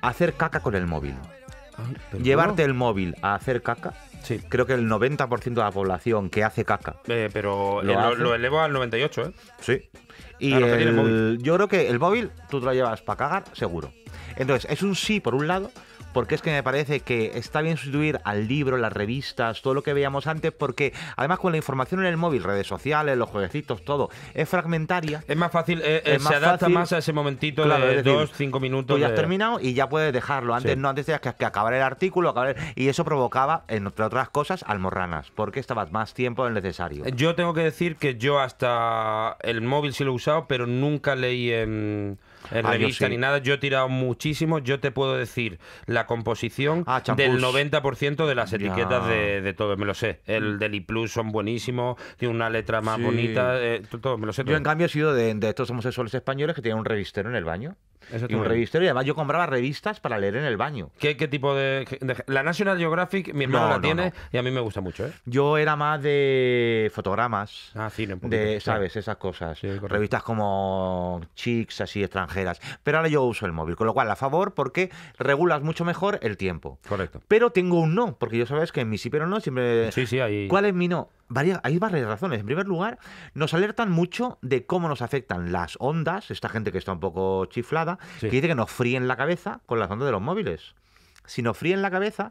hacer caca con el móvil. Ah, Llevarte el móvil a hacer caca. Sí. Creo que el 90% de la población que hace caca. Eh, pero lo, lo, elevo al 98, ¿eh? Sí. Y yo creo que el móvil tú te lo llevas para cagar, seguro. Entonces, es un sí por un lado, porque es que me parece que está bien sustituir al libro, las revistas, todo lo que veíamos antes, porque además con la información en el móvil, redes sociales, los jueguecitos, todo, es fragmentaria. Es más fácil, eh, eh, se adapta más a ese momentito de dos, cinco minutos. Tú ya has terminado y ya puedes dejarlo. Antes no, antes tenías que, acabar el artículo, acabar y eso provocaba, entre otras cosas, almorranas, porque estabas más tiempo del necesario. Eh, yo tengo que decir que yo hasta el móvil sí lo he usado, pero nunca leí en en ah, revista ni nada. Yo he tirado muchísimo. Yo te puedo decir la composición ah, del 90% de las etiquetas de, todo. Me lo sé. El del I Plus son buenísimos. Tiene una letra más bonita. Eh, todo, me lo sé. Yo, en cambio, he sido de, de estos homosexuales españoles que tienen un revistero en el baño y un revistero. Y además yo compraba revistas para leer en el baño. ¿Qué, tipo de, La National Geographic, mi hermano la tiene y a mí me gusta mucho. ¿eh? Yo era más de fotogramas. Ah, cine, De, ¿sabes? Esas cosas. revistas como chicks así extranjeras. Pero ahora yo uso el móvil, con lo cual a favor porque regulas mucho mejor el tiempo. Correcto. Pero tengo un no, porque yo sabes que en mi sí pero no siempre... Sí, sí, ahí... ¿Cuál es mi no? hay varias razones. En primer lugar, nos alertan mucho de cómo nos afectan las ondas, esta gente que está un poco chiflada, que dice que nos fríen la cabeza con las ondas de los móviles. Si nos fríen la cabeza,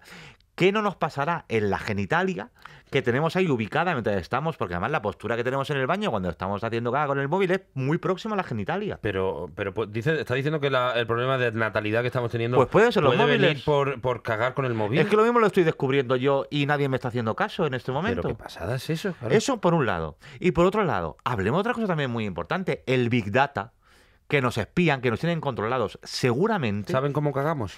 ¿Qué no nos pasará en la genitalia que tenemos ahí ubicada mientras estamos? Porque además la postura que tenemos en el baño cuando estamos haciendo caga con el móvil es muy próxima a la genitalia. Pero, pero pues, está diciendo que el problema de natalidad que estamos teniendo. Pues puede ser los móviles. por, por cagar con el móvil. Es que lo mismo lo estoy descubriendo yo y nadie me está haciendo caso en este momento. Pero qué pasada es eso. Eso por un lado. Y por otro lado, hablemos de otra cosa también muy importante: el Big Data que nos espían, que nos tienen controlados, seguramente. ¿Saben cómo cagamos?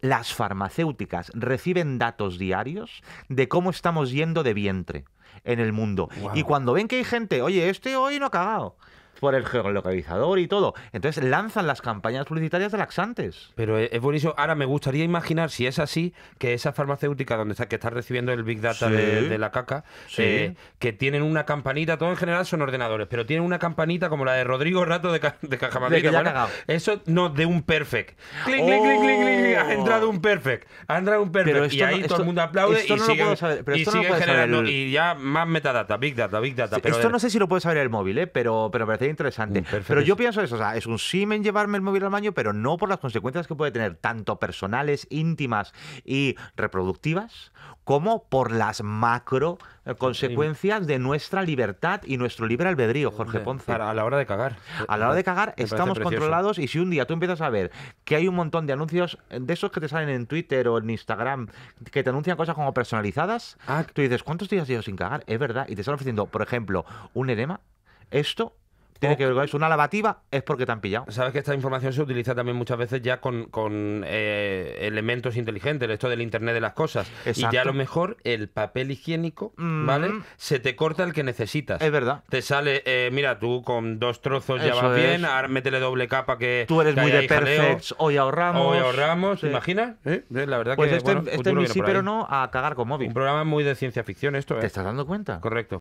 las farmacéuticas reciben datos diarios de cómo estamos yendo de vientre en el mundo. Y cuando ven que hay gente, oye, este hoy no ha cagado, por el geolocalizador y todo. Entonces lanzan las campañas publicitarias de laxantes. Pero es buenísimo. Ahora me gustaría imaginar, si es así, que esa farmacéutica donde está, que está recibiendo el Big Data de, la caca, eh, que tienen una campanita, todo en general son ordenadores, pero tienen una campanita como la de Rodrigo Rato de, Caja eso no, de un perfect. Ha entrado un perfect. Ha entrado un perfect. y ahí todo el mundo aplaude y sigue, generando. Y ya más metadata, Big Data, Big Data. esto no sé si lo puede saber el móvil, eh, pero, pero interesante. Mm, pero yo pienso eso, es un simen llevarme el móvil al baño, pero no por las consecuencias que puede tener, tanto personales, íntimas y reproductivas, como por las macro eh, consecuencias de nuestra libertad y nuestro libre albedrío, Jorge Ponce. a la hora de cagar. A la hora de cagar estamos controlados y si un día tú empiezas a ver que hay un montón de anuncios eh, de esos que te salen en Twitter o en Instagram que te anuncian cosas como personalizadas, ah, tú dices, ¿cuántos días llevo sin cagar? Es verdad. Y te están ofreciendo, por ejemplo, un edema. Esto tiene que ver con Una lavativa es porque te han pillado. Sabes que esta información se utiliza también muchas veces ya con, eh, elementos inteligentes, esto del Internet de las cosas. Y ya a lo mejor el papel higiénico, ¿vale? Mm. Se te corta el que necesitas. Es verdad. Te sale, eh, mira, tú con dos trozos ya vas bien, ahora métele doble capa que. Tú eres muy de perfects, hoy ahorramos. Hoy ahorramos, imaginas? ¿Eh? La verdad pues que. Este, este es mi sí, pero no a cagar con móvil. Un programa muy de ciencia ficción, esto, ¿Te estás dando cuenta? Correcto.